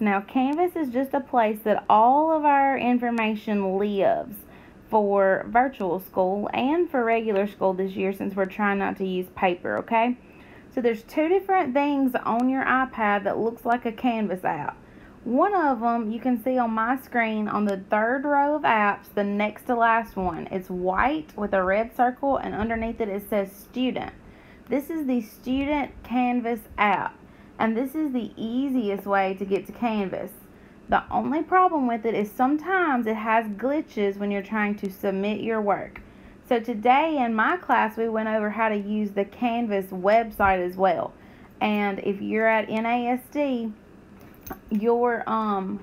Now, Canvas is just a place that all of our information lives for virtual school and for regular school this year since we're trying not to use paper, okay? So there's two different things on your iPad that looks like a Canvas app. One of them you can see on my screen on the third row of apps, the next to last one. It's white with a red circle and underneath it it says student. This is the student Canvas app and this is the easiest way to get to Canvas. The only problem with it is sometimes it has glitches when you're trying to submit your work. So today in my class we went over how to use the Canvas website as well. And if you're at NASD, your um,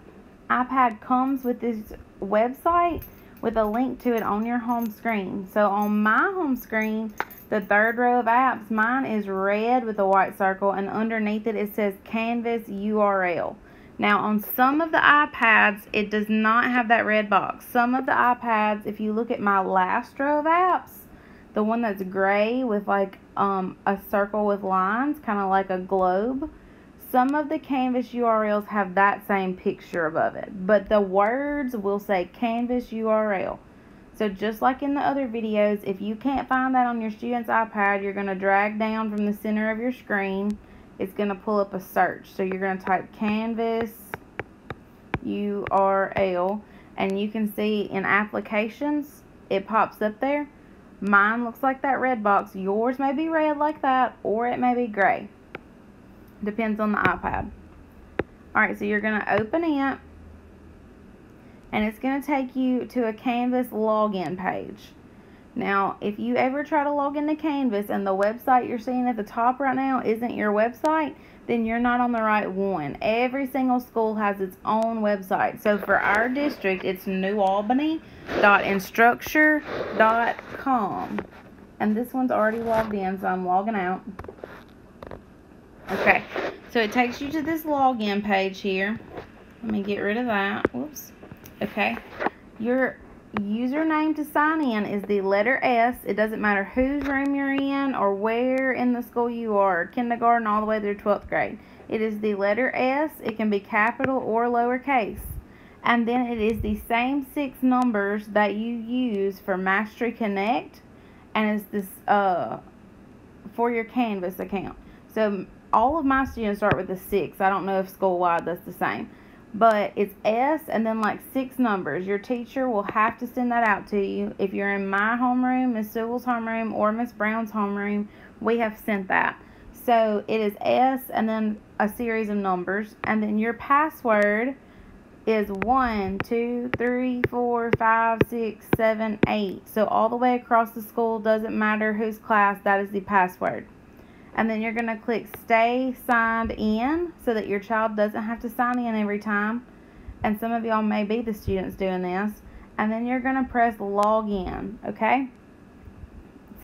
iPad comes with this website with a link to it on your home screen. So on my home screen, the third row of apps, mine is red with a white circle, and underneath it, it says Canvas URL. Now, on some of the iPads, it does not have that red box. Some of the iPads, if you look at my last row of apps, the one that's gray with like um, a circle with lines, kind of like a globe, some of the Canvas URLs have that same picture above it, but the words will say Canvas URL. So just like in the other videos, if you can't find that on your student's iPad, you're going to drag down from the center of your screen. It's going to pull up a search. So you're going to type Canvas URL and you can see in applications, it pops up there. Mine looks like that red box. Yours may be red like that or it may be gray. Depends on the iPad. Alright, so you're going to open it and it's going to take you to a Canvas login page. Now, if you ever try to log into Canvas and the website you're seeing at the top right now isn't your website, then you're not on the right one. Every single school has its own website. So for our district, it's newalbany.instructure.com. And this one's already logged in, so I'm logging out. Okay, so it takes you to this login page here. Let me get rid of that. Whoops okay? Your username to sign in is the letter S. It doesn't matter whose room you're in or where in the school you are, kindergarten all the way through 12th grade. It is the letter S. It can be capital or lowercase. And then it is the same six numbers that you use for Mastery Connect and it's this uh for your Canvas account. So all of my students start with a six. I don't know if school wide that's the same but it's S and then like six numbers. Your teacher will have to send that out to you. If you're in my homeroom, Miss Sewell's homeroom, or Miss Brown's homeroom, we have sent that. So it is S and then a series of numbers. And then your password is 1, 2, 3, 4, 5, 6, 7, 8. So all the way across the school, doesn't matter whose class, that is the password and then you're going to click stay signed in so that your child doesn't have to sign in every time and some of y'all may be the students doing this and then you're going to press log in okay